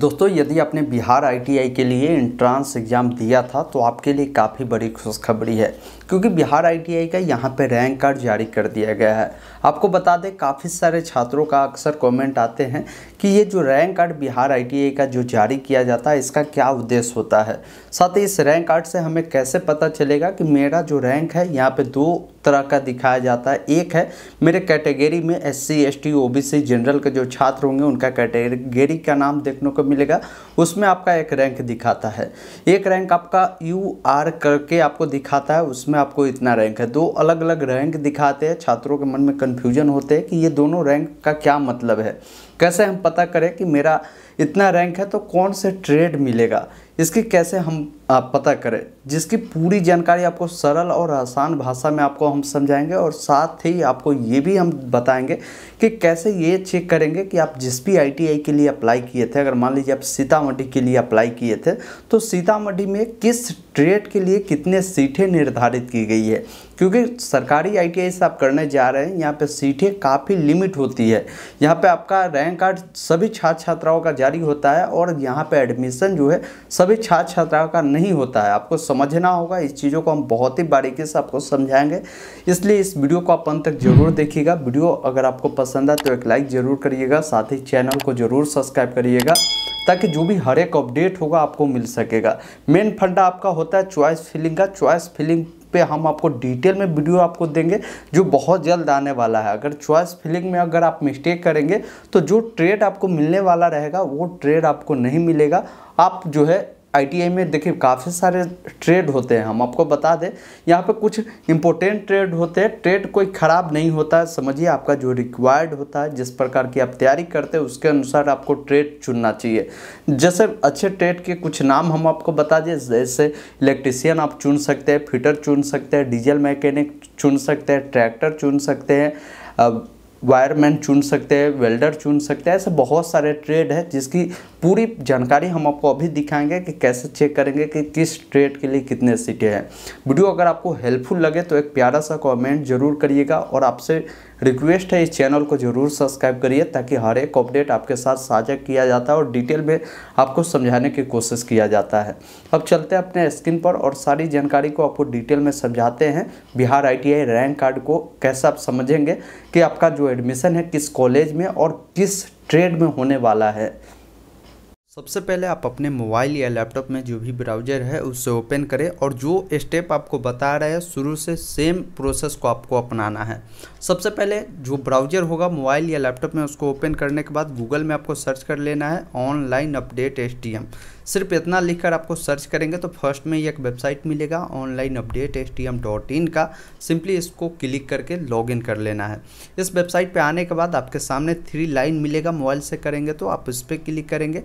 दोस्तों यदि आपने बिहार आईटीआई के लिए इंट्रांस एग्ज़ाम दिया था तो आपके लिए काफ़ी बड़ी खुशखबरी है क्योंकि बिहार आईटीआई का यहाँ पे रैंक कार्ड जारी कर दिया गया है आपको बता दें काफ़ी सारे छात्रों का अक्सर कमेंट आते हैं कि ये जो रैंक कार्ड बिहार आईटीआई का जो जारी किया जाता है इसका क्या उद्देश्य होता है साथ ही इस रैंक कार्ड से हमें कैसे पता चलेगा कि मेरा जो रैंक है यहाँ पर दो तरह का दिखाया जाता है एक है मेरे कैटेगरी में S C S T O B C general के जो छात्र होंगे उनका कैटेगरी का नाम देखने को मिलेगा उसमें आपका एक रैंक दिखाता है एक रैंक आपका यू आर करके आपको दिखाता है उसमें आपको इतना रैंक है दो अलग अलग रैंक दिखाते हैं छात्रों के मन में कन्फ्यूजन होते हैं कि ये दोनों रैंक का क्या मतलब है कैसे हम पता करें कि मेरा इतना रैंक है तो कौन से ट्रेड मिलेगा इसकी कैसे हम पता करें जिसकी पूरी जानकारी आपको सरल और आसान भाषा में आपको हम समझाएंगे और साथ ही आपको ये भी हम बताएंगे कि कैसे ये चेक करेंगे कि आप जिस भी आईटीआई के लिए अप्लाई किए थे अगर मान लीजिए आप सीतामढ़ी के लिए अप्लाई किए थे तो सीतामढ़ी में किस ट्रेड के लिए कितने सीटें निर्धारित की गई है क्योंकि सरकारी आई टी आप करने जा रहे हैं यहाँ पे सीटें काफ़ी लिमिट होती है यहाँ पे आपका रैंक कार्ड सभी छात्र छात्राओं का जारी होता है और यहाँ पे एडमिशन जो है सभी छात्र छात्राओं का नहीं होता है आपको समझना होगा इस चीज़ों को हम बहुत ही बारीकी से आपको समझाएंगे इसलिए इस वीडियो को आप अंत तक जरूर देखिएगा वीडियो अगर आपको पसंद आए तो एक लाइक ज़रूर करिएगा साथ ही चैनल को ज़रूर सब्सक्राइब करिएगा ताकि जो भी हर एक अपडेट होगा आपको मिल सकेगा मेन फंडा आपका होता है चॉइस फिलिंग का चॉइस फिलिंग पे हम आपको डिटेल में वीडियो आपको देंगे जो बहुत जल्द आने वाला है अगर चॉइस फिलिंग में अगर आप मिस्टेक करेंगे तो जो ट्रेड आपको मिलने वाला रहेगा वो ट्रेड आपको नहीं मिलेगा आप जो है आई में देखिए काफ़ी सारे ट्रेड होते हैं हम आपको बता दें यहाँ पे कुछ इम्पोर्टेंट ट्रेड होते हैं ट्रेड कोई ख़राब नहीं होता है समझिए आपका जो रिक्वायर्ड होता है जिस प्रकार की आप तैयारी करते हैं उसके अनुसार आपको ट्रेड चुनना चाहिए जैसे अच्छे ट्रेड के कुछ नाम हम आपको बता दें जैसे इलेक्ट्रीसियन आप चुन सकते हैं फिटर चुन सकते हैं डीजल मैकेनिक चुन सकते हैं ट्रैक्टर चुन सकते हैं वायरमैन चुन सकते हैं वेल्डर चुन सकते हैं ऐसे बहुत सारे ट्रेड है जिसकी पूरी जानकारी हम आपको अभी दिखाएंगे कि कैसे चेक करेंगे कि किस ट्रेड के लिए कितने सीटें हैं वीडियो अगर आपको हेल्पफुल लगे तो एक प्यारा सा कमेंट जरूर करिएगा और आपसे रिक्वेस्ट है इस चैनल को जरूर सब्सक्राइब करिए ताकि हर एक अपडेट आपके साथ साझा किया जाता है और डिटेल में आपको समझाने की कोशिश किया जाता है अब चलते हैं अपने स्क्रीन पर और सारी जानकारी को आपको डिटेल में समझाते हैं बिहार आई रैंक कार्ड को कैसे आप समझेंगे कि आपका जो एडमिशन है किस कॉलेज में और किस ट्रेड में होने वाला है सबसे पहले आप अपने मोबाइल या लैपटॉप में जो भी ब्राउज़र है उसे ओपन करें और जो स्टेप आपको बता रहा है शुरू से सेम प्रोसेस को आपको अपनाना है सबसे पहले जो ब्राउज़र होगा मोबाइल या लैपटॉप में उसको ओपन करने के बाद गूगल में आपको सर्च कर लेना है ऑनलाइन अपडेट एस सिर्फ इतना लिखकर आपको सर्च करेंगे तो फर्स्ट में एक वेबसाइट मिलेगा online update S T M dot in का सिंपली इसको क्लिक करके लॉग इन कर लेना है इस वेबसाइट पर आने के बाद आपके सामने थ्री लाइन मिलेगा मोबाइल से करेंगे तो आप इस पर क्लिक करेंगे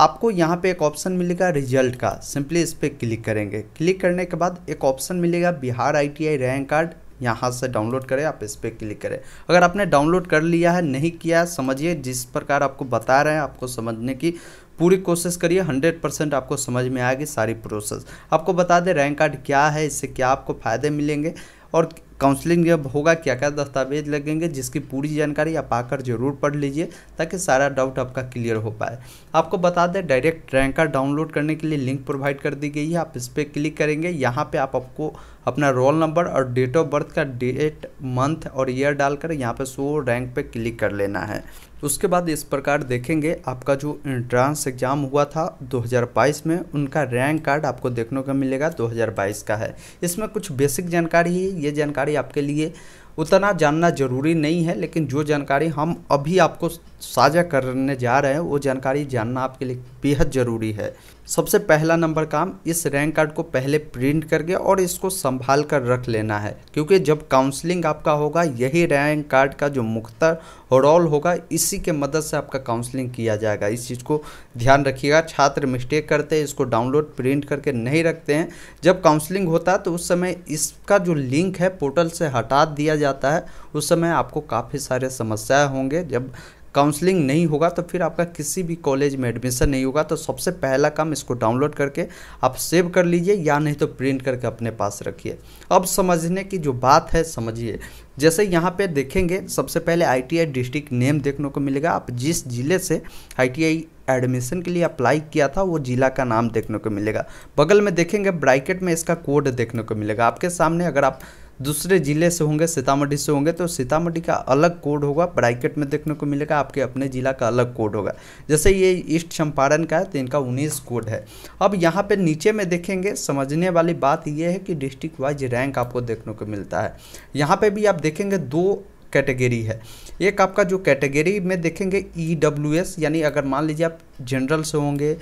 आपको यहाँ पे एक ऑप्शन मिलेगा रिजल्ट का सिंपली इस पर क्लिक करेंगे क्लिक करने के बाद एक ऑप्शन मिलेगा बिहार आईटीआई रैंक कार्ड यहाँ से डाउनलोड करें आप इस पर क्लिक करें अगर आपने डाउनलोड कर लिया है नहीं किया समझिए जिस प्रकार आपको बता रहे हैं आपको समझने की पूरी कोशिश करिए हंड्रेड परसेंट आपको समझ में आएगी सारी प्रोसेस आपको बता दें रैंक कार्ड क्या है इससे क्या आपको फ़ायदे मिलेंगे और काउंसलिंग जब होगा क्या क्या दस्तावेज लगेंगे जिसकी पूरी जानकारी आप आकर जरूर पढ़ लीजिए ताकि सारा डाउट आपका क्लियर हो पाए आपको बता दें डायरेक्ट रैंक कार्ड डाउनलोड करने के लिए लिंक प्रोवाइड कर दी गई है आप इस पर क्लिक करेंगे यहाँ पे आप आपको अपना रोल नंबर और डेट ऑफ बर्थ का डेट मंथ और ईयर डालकर यहाँ पर शो रैंक पर क्लिक कर लेना है तो उसके बाद इस प्रकार देखेंगे आपका जो एंट्रांस एग्ज़ाम हुआ था 2022 में उनका रैंक कार्ड आपको देखने को मिलेगा 2022 का है इसमें कुछ बेसिक जानकारी है ये जानकारी आपके लिए उतना जानना ज़रूरी नहीं है लेकिन जो जानकारी हम अभी आपको साझा करने जा रहे हैं वो जानकारी जानना आपके लिए बेहद ज़रूरी है सबसे पहला नंबर काम इस रैंक कार्ड को पहले प्रिंट करके और इसको संभाल कर रख लेना है क्योंकि जब काउंसलिंग आपका होगा यही रैंक कार्ड का जो मुख्तर रोल होगा इसी के मदद से आपका काउंसलिंग किया जाएगा इस चीज़ को ध्यान रखिएगा छात्र मिस्टेक करते हैं इसको डाउनलोड प्रिंट करके नहीं रखते हैं जब काउंसलिंग होता है तो उस समय इसका जो लिंक है पोर्टल से हटा दिया जाता है उस समय आपको काफ़ी सारे समस्याएँ होंगे जब काउंसलिंग नहीं होगा तो फिर आपका किसी भी कॉलेज में एडमिशन नहीं होगा तो सबसे पहला काम इसको डाउनलोड करके आप सेव कर लीजिए या नहीं तो प्रिंट करके अपने पास रखिए अब समझने की जो बात है समझिए जैसे यहाँ पे देखेंगे सबसे पहले आईटीआई डिस्ट्रिक्ट नेम देखने को मिलेगा आप जिस ज़िले से आईटीआई एडमिशन के लिए अप्लाई किया था वो जिला का नाम देखने को मिलेगा बगल में देखेंगे ब्रैकेट में इसका कोड देखने को मिलेगा आपके सामने अगर आप दूसरे ज़िले से होंगे सीतामढ़ी से होंगे तो सीतामढ़ी का अलग कोड होगा ब्राइकेट में देखने को मिलेगा आपके अपने ज़िला का अलग कोड होगा जैसे ये ईस्ट चंपारण का है तो इनका उन्नीस कोड है अब यहाँ पर नीचे में देखेंगे समझने वाली बात यह है कि डिस्ट्रिक्ट वाइज रैंक आपको देखने को मिलता है यहाँ पर भी आप देखेंगे दो कैटेगरी है एक आपका जो कैटेगरी में देखेंगे ई डब्ल्यू एस यानी अगर मान लीजिए आप जनरल से होंगे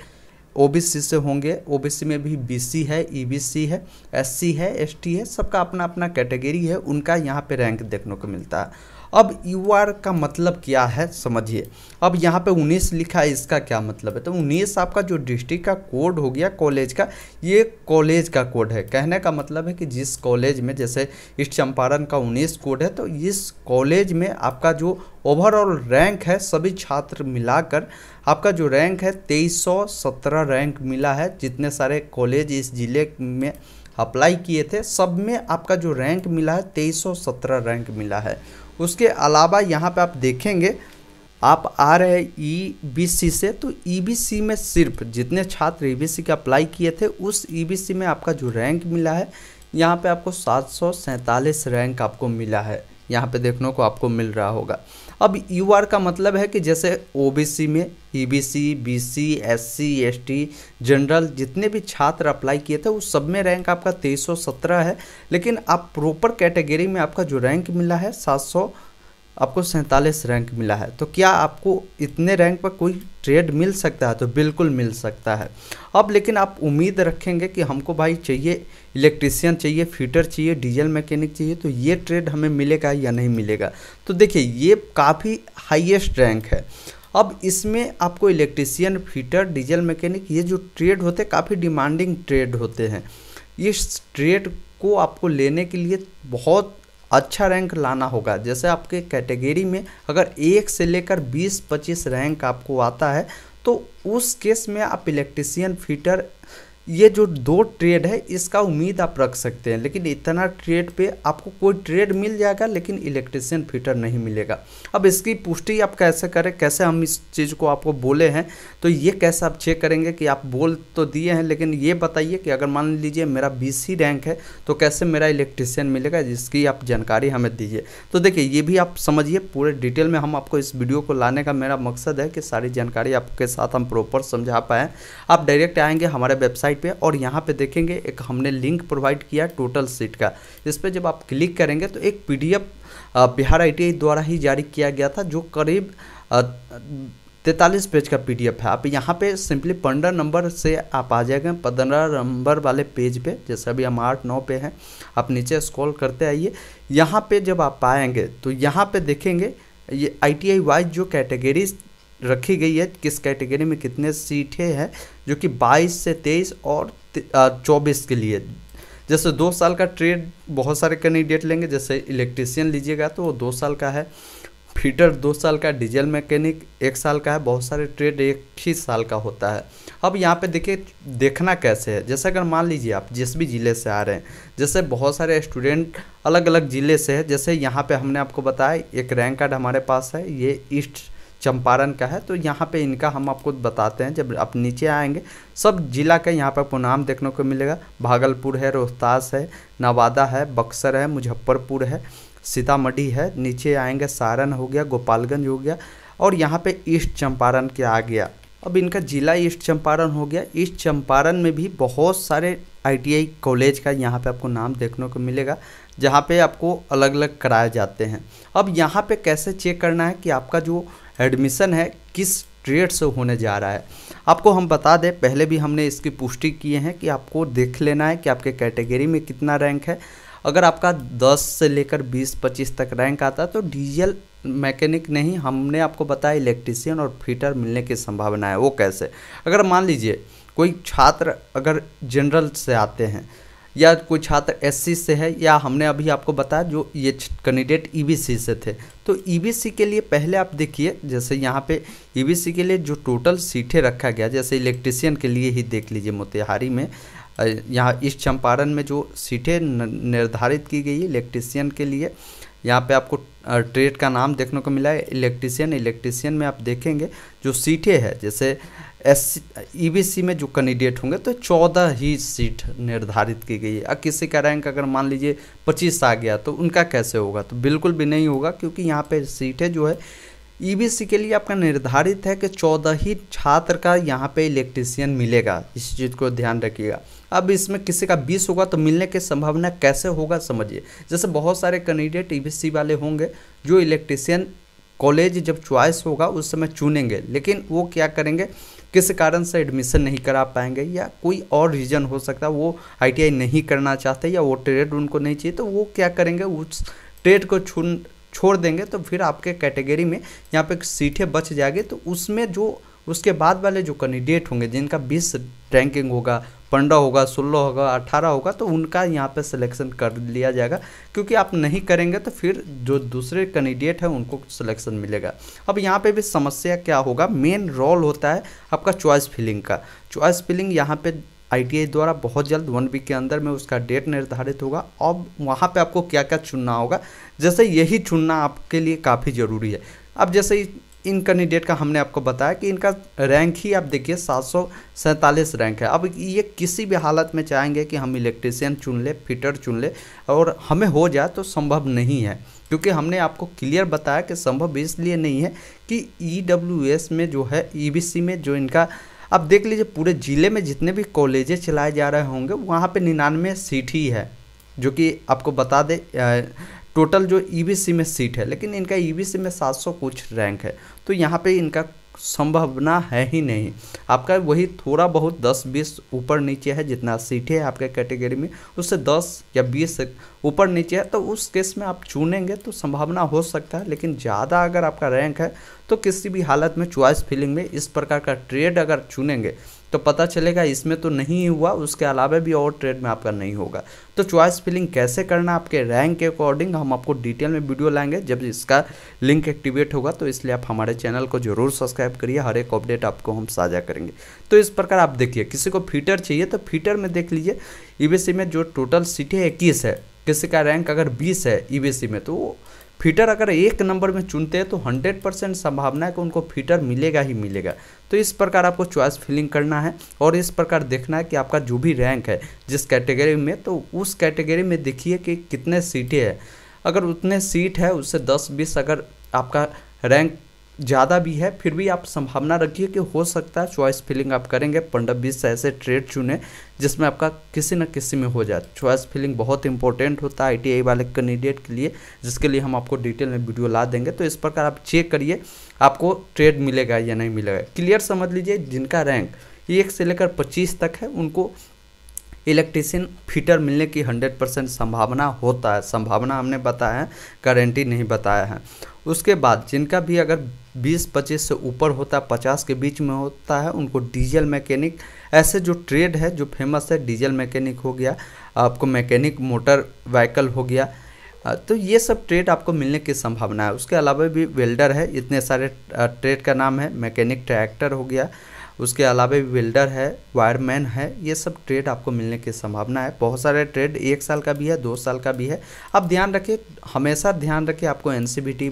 ओबीसी से होंगे ओबीसी में भी बीसी है ईबीसी e है एससी है एसटी है सबका अपना अपना कैटेगरी है उनका यहाँ पे रैंक देखने को मिलता है अब यू आर का मतलब क्या है समझिए अब यहाँ पे उन्नीस लिखा है इसका क्या मतलब है तो उन्नीस आपका जो डिस्ट्रिक्ट का कोड हो गया कॉलेज का ये कॉलेज का कोड है कहने का मतलब है कि जिस कॉलेज में जैसे ईस्ट चंपारण का उन्नीस कोड है तो इस कॉलेज में आपका जो ओवरऑल रैंक है सभी छात्र मिलाकर आपका जो रैंक है तेईस रैंक मिला है जितने सारे कॉलेज इस ज़िले में अप्लाई किए थे सब में आपका जो रैंक मिला है तेईस रैंक मिला है उसके अलावा यहाँ पे आप देखेंगे आप आ रहे हैं ई बी सी से तो ई बी सी में सिर्फ जितने छात्र ई बी सी के अप्लाई किए थे उस ई बी सी में आपका जो रैंक मिला है यहाँ पे आपको सात सौ रैंक आपको मिला है यहाँ पे देखने को आपको मिल रहा होगा अब यू आर का मतलब है कि जैसे सी में E B B C C S C S T general जितने भी छात्र अप्लाई किए थे उस सब में रैंक आपका सत्रह है लेकिन आप प्रॉपर कैटेगरी में आपका जो रैंक मिला है सात आपको सैंतालीस रैंक मिला है तो क्या आपको इतने रैंक पर कोई ट्रेड मिल सकता है तो बिल्कुल मिल सकता है अब लेकिन आप उम्मीद रखेंगे कि हमको भाई चाहिए इलेक्ट्रिशियन चाहिए फीटर चाहिए डीजल मैकेनिक चाहिए तो ये ट्रेड हमें मिलेगा या नहीं मिलेगा तो देखिए ये काफ़ी हाइएस्ट रैंक है अब इसमें आपको इलेक्ट्रिशियन फीटर डीजल मैकेनिक ये जो ट्रेड होते हैं काफ़ी डिमांडिंग ट्रेड होते हैं इस ट्रेड को आपको लेने के लिए बहुत अच्छा रैंक लाना होगा जैसे आपके कैटेगरी में अगर एक से लेकर बीस पच्चीस रैंक आपको आता है तो उस केस में आप इलेक्ट्रीसियन फीटर ये जो दो ट्रेड है इसका उम्मीद आप रख सकते हैं लेकिन इतना ट्रेड पे आपको कोई ट्रेड मिल जाएगा लेकिन इलेक्ट्रिशियन फिटर नहीं मिलेगा अब इसकी पुष्टि आप कैसे करें कैसे हम इस चीज़ को आपको बोले हैं तो ये कैसे आप चेक करेंगे कि आप बोल तो दिए हैं लेकिन ये बताइए कि अगर मान लीजिए मेरा बी रैंक है तो कैसे मेरा इलेक्ट्रिशियन मिलेगा जिसकी आप जानकारी हमें दीजिए तो देखिए ये भी आप समझिए पूरे डिटेल में हम आपको इस वीडियो को लाने का मेरा मकसद है कि सारी जानकारी आपके साथ हम प्रॉपर समझा पाएँ आप डायरेक्ट आएँगे हमारे वेबसाइट फाइव पे और यहाँ पे देखेंगे एक हमने लिंक प्रोवाइड किया टोटल सीट का इस पर जब आप क्लिक करेंगे तो एक पीडीएफ बिहार आईटीआई द्वारा ही जारी किया गया था जो करीब तैतालीस पेज का पीडीएफ है आप यहाँ पे सिंपली पंद्रह नंबर से आप आ जाएंगे पंद्रह नंबर वाले पेज पे जैसे अभी हम आठ नौ पे हैं आप नीचे स्क्रॉल करते आइए यहाँ पे जब आप आएंगे तो यहाँ पे देखेंगे ये आई टी वाइज जो कैटेगरीज रखी गई है किस कैटेगरी में कितने सीटें हैं जो कि 22 से 23 और 24 के लिए जैसे दो साल का ट्रेड बहुत सारे कैंडिडेट लेंगे जैसे इलेक्ट्रिशियन लीजिएगा तो वो दो साल का है फीटर दो साल का डीजल मैकेनिक एक साल का है बहुत सारे ट्रेड एक ही साल का होता है अब यहाँ पे देखिए देखना कैसे है जैसे अगर मान लीजिए आप जिस भी ज़िले से आ रहे हैं जैसे बहुत सारे स्टूडेंट अलग अलग ज़िले से है जैसे यहाँ पे हमने आपको बताया एक रैंक कार्ड हमारे पास है ये ईस्ट चंपारण का है तो यहाँ पे इनका हम आपको बताते हैं जब आप नीचे आएंगे सब जिला का यहाँ पर आपको नाम देखने को मिलेगा भागलपुर है रोहतास है नवादा है बक्सर है मुजफ्फरपुर है सीतामढ़ी है नीचे आएंगे सारण हो गया गोपालगंज हो गया और यहाँ पे ईस्ट चंपारण के आ गया अब इनका ज़िला ईस्ट चंपारण हो गया ईस्ट चंपारण में भी बहुत सारे आई कॉलेज का यहाँ पर आपको नाम देखने को मिलेगा जहाँ पे आपको अलग अलग कराए जाते हैं अब यहाँ पे कैसे चेक करना है कि आपका जो एडमिशन है किस ट्रेड से होने जा रहा है आपको हम बता दें पहले भी हमने इसकी पुष्टि किए हैं कि आपको देख लेना है कि आपके कैटेगरी में कितना रैंक है अगर आपका 10 से लेकर 20-25 तक रैंक आता है तो डीजल मैकेनिक नहीं हमने आपको बताया इलेक्ट्रीसियन और फिटर मिलने की संभावना है वो कैसे अगर मान लीजिए कोई छात्र अगर जनरल से आते हैं या कोई छात्र एस से है या हमने अभी आपको बताया जो ये कैंडिडेट ई e से थे तो ई e के लिए पहले आप देखिए जैसे यहाँ पे ई e के लिए जो टोटल सीटें रखा गया जैसे इलेक्ट्रीसियन के लिए ही देख लीजिए मोतिहारी में यहाँ ईस्ट चंपारण में जो सीटें निर्धारित की गई इलेक्ट्रीसियन के लिए यहाँ पे आपको ट्रेड का नाम देखने को मिला है इलेक्ट्रीसियन इलेक्ट्रीसियन में आप देखेंगे जो सीटें हैं जैसे एस ईबीसी e में जो कैंडिडेट होंगे तो चौदह ही सीट निर्धारित की गई है अब किसी का रैंक अगर मान लीजिए पच्चीस आ गया तो उनका कैसे होगा तो बिल्कुल भी नहीं होगा क्योंकि यहाँ पे सीटें जो है ईबीसी e के लिए आपका निर्धारित है कि चौदह ही छात्र का यहाँ पे इलेक्ट्रीसियन मिलेगा इस चीज़ को ध्यान रखिएगा अब इसमें किसी का बीस होगा तो मिलने की संभावना कैसे होगा समझिए जैसे बहुत सारे कैंडिडेट ई e वाले होंगे जो इलेक्ट्रीसियन कॉलेज जब चॉइस होगा उस समय चुनेंगे लेकिन वो क्या करेंगे किस कारण से एडमिशन नहीं करा पाएंगे या कोई और रीज़न हो सकता है वो आई नहीं करना चाहते या वो ट्रेड उनको नहीं चाहिए तो वो क्या करेंगे उस ट्रेड को छुन छोड़ देंगे तो फिर आपके कैटेगरी में यहाँ पे सीटें बच जाएगी तो उसमें जो उसके बाद वाले जो कैंडिडेट होंगे जिनका बीस रैंकिंग होगा पंद्रह होगा सोलह होगा अठारह होगा तो उनका यहाँ पे सिलेक्शन कर लिया जाएगा क्योंकि आप नहीं करेंगे तो फिर जो दूसरे कैंडिडेट हैं उनको सिलेक्शन मिलेगा अब यहाँ पे भी समस्या क्या होगा मेन रोल होता है आपका चॉइस फिलिंग का चॉइस फिलिंग यहाँ पे आईटीआई द्वारा बहुत जल्द वन वीक के अंदर में उसका डेट निर्धारित होगा अब वहाँ पर आपको क्या क्या चुनना होगा जैसे यही चुनना आपके लिए काफ़ी ज़रूरी है अब जैसे इन कैंडिडेट का हमने आपको बताया कि इनका रैंक ही आप देखिए सात रैंक है अब ये किसी भी हालत में चाहेंगे कि हम इलेक्ट्रिशियन चुन ले फिटर चुन ले और हमें हो जाए तो संभव नहीं है क्योंकि हमने आपको क्लियर बताया कि संभव इसलिए नहीं है कि ई e में जो है ई e में जो इनका आप देख लीजिए पूरे ज़िले में जितने भी कॉलेजेस चलाए जा रहे होंगे वहाँ पर निन्यानवे सीट ही है जो कि आपको बता दे टोटल जो ईबीसी e में सीट है लेकिन इनका ईबीसी e में 700 कुछ रैंक है तो यहाँ पे इनका संभावना है ही नहीं आपका वही थोड़ा बहुत 10-20 ऊपर नीचे है जितना सीटें है आपके कैटेगरी में उससे 10 या 20 ऊपर नीचे है तो उस केस में आप चुनेंगे तो संभावना हो सकता है लेकिन ज़्यादा अगर आपका रैंक है तो किसी भी हालत में चॉइस फिलिंग में इस प्रकार का ट्रेड अगर चुनेंगे तो पता चलेगा इसमें तो नहीं हुआ उसके अलावा भी और ट्रेड में आपका नहीं होगा तो चॉइस फिलिंग कैसे करना आपके रैंक के अकॉर्डिंग हम आपको डिटेल में वीडियो लाएंगे जब इसका लिंक एक्टिवेट होगा तो इसलिए आप हमारे चैनल को जरूर सब्सक्राइब करिए हर एक अपडेट आपको हम साझा करेंगे तो इस प्रकार आप देखिए किसी को फीटर चाहिए तो फीटर में देख लीजिए ई e में जो टोटल सीटें इक्कीस है किसी का रैंक अगर बीस है ई e में तो फीटर अगर एक नंबर में चुनते हैं तो हंड्रेड परसेंट संभावना है कि उनको फीटर मिलेगा ही मिलेगा तो इस प्रकार आपको चॉइस फिलिंग करना है और इस प्रकार देखना है कि आपका जो भी रैंक है जिस कैटेगरी में तो उस कैटेगरी में देखिए कि कितने सीटें हैं अगर उतने सीट है उससे दस बीस अगर आपका रैंक ज़्यादा भी है फिर भी आप संभावना रखिए कि हो सकता है चॉइस फिलिंग आप करेंगे पंद्रह बीस से ऐसे ट्रेड चुने जिसमें आपका किसी न किसी में हो जाए चॉइस फिलिंग बहुत इंपॉर्टेंट होता है आई वाले कैंडिडेट के लिए जिसके लिए हम आपको डिटेल में वीडियो ला देंगे तो इस प्रकार आप चेक करिए आपको ट्रेड मिलेगा या नहीं मिलेगा क्लियर समझ लीजिए जिनका रैंक एक से लेकर पच्चीस तक है उनको इलेक्ट्रिशियन फिटर मिलने की हंड्रेड परसेंट संभावना होता है संभावना हमने बताया है गारंटी नहीं बताया है उसके बाद जिनका भी अगर 20 पच्चीस से ऊपर होता है पचास के बीच में होता है उनको डीजल मैकेनिक ऐसे जो ट्रेड है जो फेमस है डीजल मैकेनिक हो गया आपको मैकेनिक मोटर व्हीकल हो गया तो ये सब ट्रेड आपको मिलने की संभावना है उसके अलावा भी वेल्डर है इतने सारे ट्रेड का नाम है मैकेनिक ट्रैक्टर हो गया उसके अलावा वेल्डर है वायरमैन है ये सब ट्रेड आपको मिलने की संभावना है बहुत सारे ट्रेड एक साल का भी है दो साल का भी है आप ध्यान रखिए हमेशा ध्यान रखिए आपको एन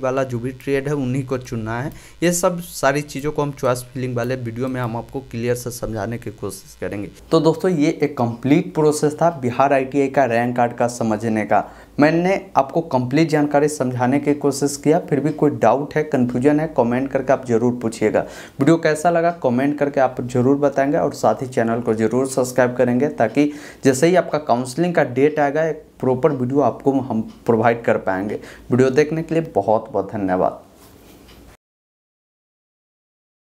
वाला जो भी ट्रेड है उन्हीं को चुनना है ये सब सारी चीज़ों को हम चॉइस फिलिंग वाले वीडियो में हम आपको क्लियर से समझाने की कोशिश करेंगे तो दोस्तों ये एक कम्प्लीट प्रोसेस था बिहार आई का रैंक कार्ड का समझने का मैंने आपको कंप्लीट जानकारी समझाने की कोशिश किया फिर भी कोई डाउट है कन्फ्यूजन है कमेंट करके आप जरूर पूछिएगा वीडियो कैसा लगा कमेंट करके आप जरूर बताएंगे और साथ ही चैनल को जरूर सब्सक्राइब करेंगे ताकि जैसे ही आपका काउंसलिंग का डेट आएगा एक प्रॉपर वीडियो आपको हम प्रोवाइड कर पाएंगे वीडियो देखने के लिए बहुत बहुत धन्यवाद